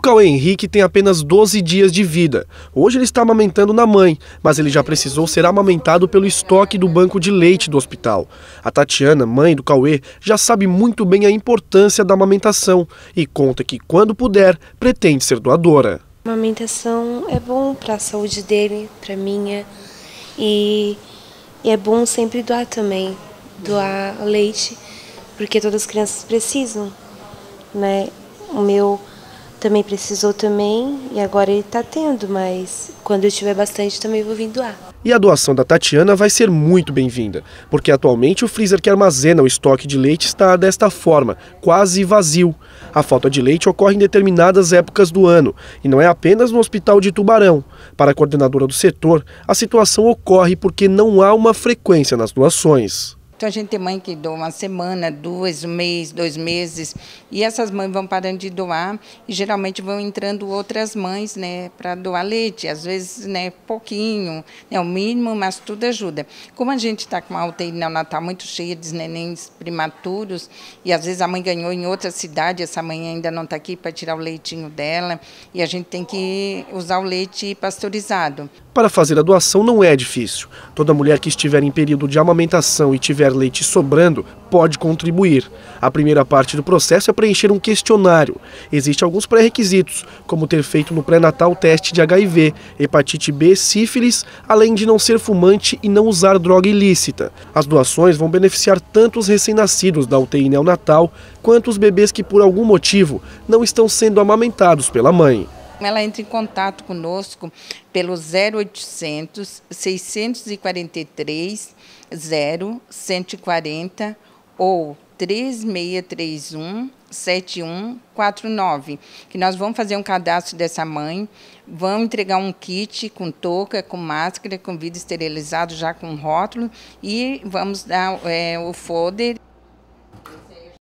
O Cauê Henrique tem apenas 12 dias de vida. Hoje ele está amamentando na mãe, mas ele já precisou ser amamentado pelo estoque do banco de leite do hospital. A Tatiana, mãe do Cauê, já sabe muito bem a importância da amamentação e conta que, quando puder, pretende ser doadora. A amamentação é bom para a saúde dele, para a minha, e, e é bom sempre doar também, doar leite, porque todas as crianças precisam, né? O meu também precisou também e agora ele está tendo, mas quando eu tiver bastante também vou vir doar. E a doação da Tatiana vai ser muito bem-vinda, porque atualmente o freezer que armazena o estoque de leite está desta forma, quase vazio. A falta de leite ocorre em determinadas épocas do ano e não é apenas no hospital de Tubarão. Para a coordenadora do setor, a situação ocorre porque não há uma frequência nas doações. Então a gente tem mãe que doa uma semana, duas, um mês, dois meses, e essas mães vão parando de doar e geralmente vão entrando outras mães, né, para doar leite, às vezes, né, pouquinho, é né, o mínimo, mas tudo ajuda. Como a gente está com uma UTI neonatal muito cheia de nenéns prematuros e às vezes a mãe ganhou em outra cidade, essa mãe ainda não está aqui para tirar o leitinho dela e a gente tem que usar o leite pasteurizado. Para fazer a doação não é difícil. Toda mulher que estiver em período de amamentação e tiver tiver leite sobrando, pode contribuir. A primeira parte do processo é preencher um questionário. Existem alguns pré-requisitos, como ter feito no pré-natal teste de HIV, hepatite B, sífilis, além de não ser fumante e não usar droga ilícita. As doações vão beneficiar tanto os recém-nascidos da UTI neonatal, quanto os bebês que por algum motivo não estão sendo amamentados pela mãe. Ela entra em contato conosco pelo 0800 643 0140 ou 3631 7149, que nós vamos fazer um cadastro dessa mãe, vamos entregar um kit com touca, com máscara, com vidro esterilizado, já com rótulo, e vamos dar é, o folder.